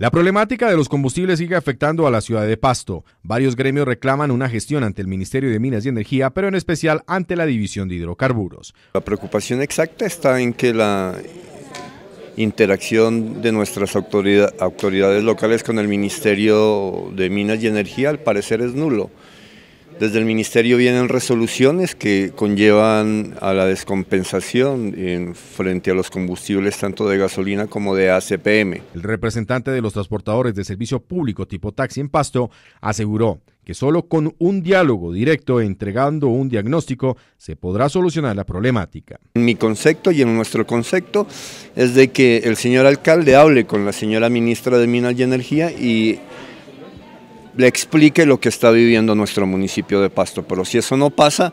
La problemática de los combustibles sigue afectando a la ciudad de Pasto. Varios gremios reclaman una gestión ante el Ministerio de Minas y Energía, pero en especial ante la División de Hidrocarburos. La preocupación exacta está en que la interacción de nuestras autoridades locales con el Ministerio de Minas y Energía al parecer es nulo. Desde el Ministerio vienen resoluciones que conllevan a la descompensación en frente a los combustibles tanto de gasolina como de ACPM. El representante de los transportadores de servicio público tipo taxi en Pasto aseguró que solo con un diálogo directo e entregando un diagnóstico se podrá solucionar la problemática. Mi concepto y en nuestro concepto es de que el señor alcalde hable con la señora ministra de Minas y Energía y le explique lo que está viviendo nuestro municipio de Pasto. Pero si eso no pasa,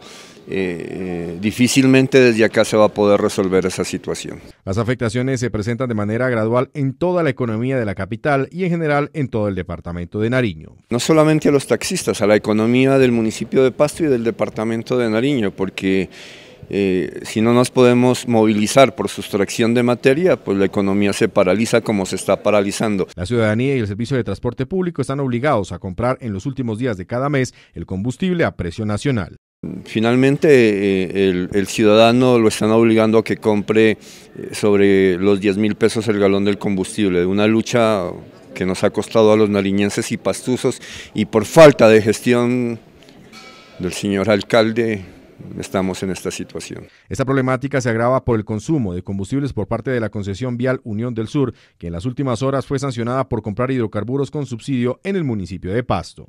eh, eh, difícilmente desde acá se va a poder resolver esa situación. Las afectaciones se presentan de manera gradual en toda la economía de la capital y en general en todo el departamento de Nariño. No solamente a los taxistas, a la economía del municipio de Pasto y del departamento de Nariño, porque eh, si no nos podemos movilizar por sustracción de materia, pues la economía se paraliza como se está paralizando. La ciudadanía y el servicio de transporte público están obligados a comprar en los últimos días de cada mes el combustible a precio nacional. Finalmente, eh, el, el, ciudadano lo están obligando a que compre eh, sobre los 10 mil pesos el galón del combustible, una lucha que nos ha costado a los nariñenses y pastuzos y por falta de gestión del señor alcalde estamos en esta situación. Esta problemática se agrava por el consumo de combustibles por parte de la concesión vial Unión del Sur, que en las últimas horas fue sancionada por comprar hidrocarburos con subsidio en el municipio de Pasto.